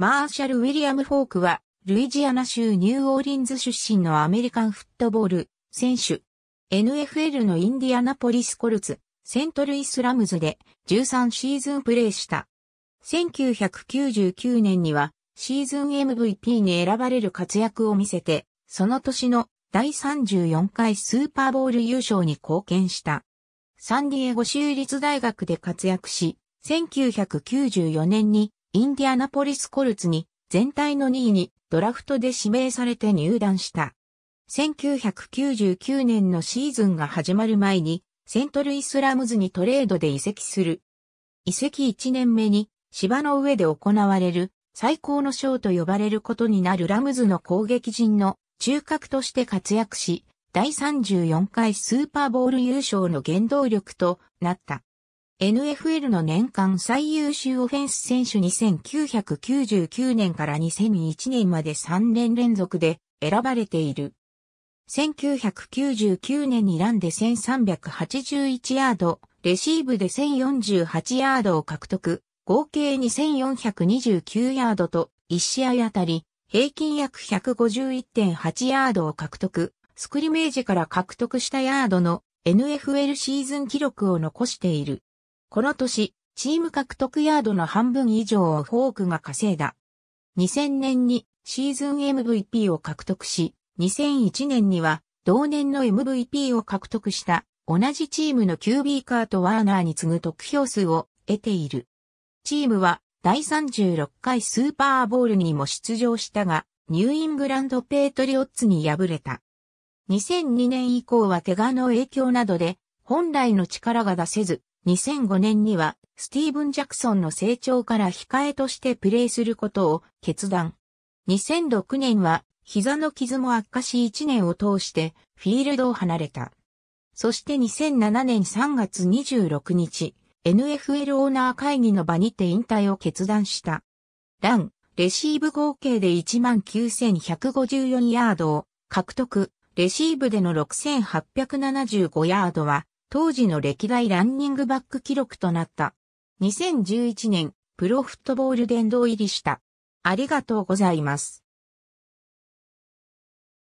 マーシャル・ウィリアム・フォークは、ルイジアナ州ニューオーリンズ出身のアメリカンフットボール選手。NFL のインディアナポリス・コルツ、セントルイス・ラムズで13シーズンプレーした。1999年にはシーズン MVP に選ばれる活躍を見せて、その年の第34回スーパーボール優勝に貢献した。サンディエゴ州立大学で活躍し、1994年にインディアナポリスコルツに全体の2位にドラフトで指名されて入団した。1999年のシーズンが始まる前にセントルイスラムズにトレードで移籍する。移籍1年目に芝の上で行われる最高の賞と呼ばれることになるラムズの攻撃陣の中核として活躍し、第34回スーパーボール優勝の原動力となった。NFL の年間最優秀オフェンス選手に1999年から2001年まで3年連続で選ばれている。1999年にランで1381ヤード、レシーブで1048ヤードを獲得、合計2429ヤードと1試合あたり平均約151.8ヤードを獲得、スクリメージから獲得したヤードの NFL シーズン記録を残している。この年、チーム獲得ヤードの半分以上をフォークが稼いだ。2000年にシーズン MVP を獲得し、2001年には同年の MVP を獲得した同じチームの QB カート・ワーナーに次ぐ得票数を得ている。チームは第36回スーパーボールにも出場したが、ニューイングランド・ペートリオッツに敗れた。2002年以降は怪我の影響などで本来の力が出せず、2005年にはスティーブン・ジャクソンの成長から控えとしてプレーすることを決断。2006年は膝の傷も悪化し1年を通してフィールドを離れた。そして2007年3月26日、NFL オーナー会議の場にて引退を決断した。ラン、レシーブ合計で19,154ヤードを獲得、レシーブでの6,875ヤードは当時の歴代ランニングバック記録となった。2011年、プロフットボール殿堂入りした。ありがとうございます。